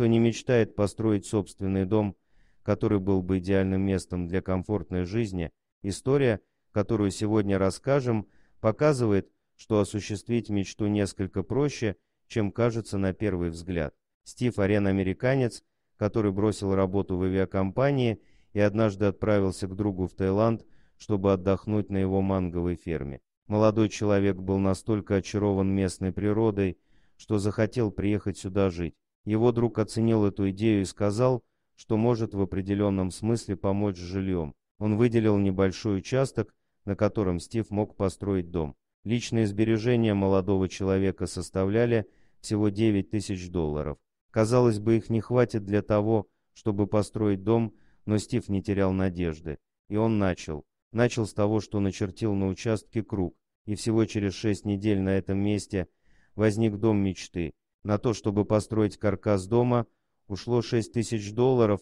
кто не мечтает построить собственный дом, который был бы идеальным местом для комфортной жизни, история, которую сегодня расскажем, показывает, что осуществить мечту несколько проще, чем кажется на первый взгляд. Стив Арен американец, который бросил работу в авиакомпании и однажды отправился к другу в Таиланд, чтобы отдохнуть на его манговой ферме. Молодой человек был настолько очарован местной природой, что захотел приехать сюда жить. Его друг оценил эту идею и сказал, что может в определенном смысле помочь с жильем. Он выделил небольшой участок, на котором Стив мог построить дом. Личные сбережения молодого человека составляли всего 9 тысяч долларов. Казалось бы, их не хватит для того, чтобы построить дом, но Стив не терял надежды. И он начал. Начал с того, что начертил на участке круг, и всего через шесть недель на этом месте возник дом мечты. На то, чтобы построить каркас дома, ушло 6 тысяч долларов,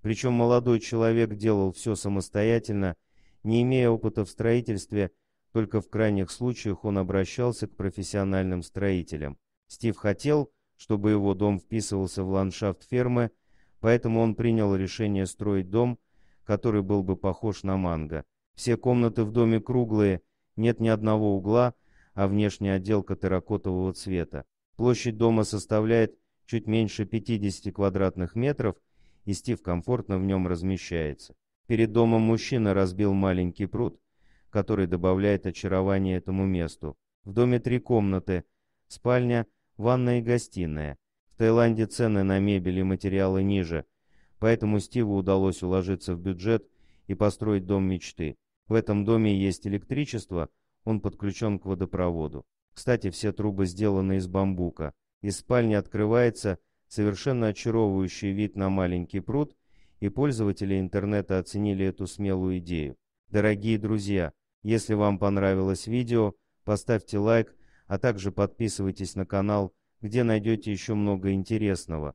причем молодой человек делал все самостоятельно, не имея опыта в строительстве, только в крайних случаях он обращался к профессиональным строителям. Стив хотел, чтобы его дом вписывался в ландшафт фермы, поэтому он принял решение строить дом, который был бы похож на манго. Все комнаты в доме круглые, нет ни одного угла, а внешняя отделка терракотового цвета. Площадь дома составляет чуть меньше 50 квадратных метров, и Стив комфортно в нем размещается. Перед домом мужчина разбил маленький пруд, который добавляет очарование этому месту. В доме три комнаты, спальня, ванная и гостиная. В Таиланде цены на мебель и материалы ниже, поэтому Стиву удалось уложиться в бюджет и построить дом мечты. В этом доме есть электричество, он подключен к водопроводу. Кстати, все трубы сделаны из бамбука. Из спальни открывается совершенно очаровывающий вид на маленький пруд, и пользователи интернета оценили эту смелую идею. Дорогие друзья, если вам понравилось видео, поставьте лайк, а также подписывайтесь на канал, где найдете еще много интересного.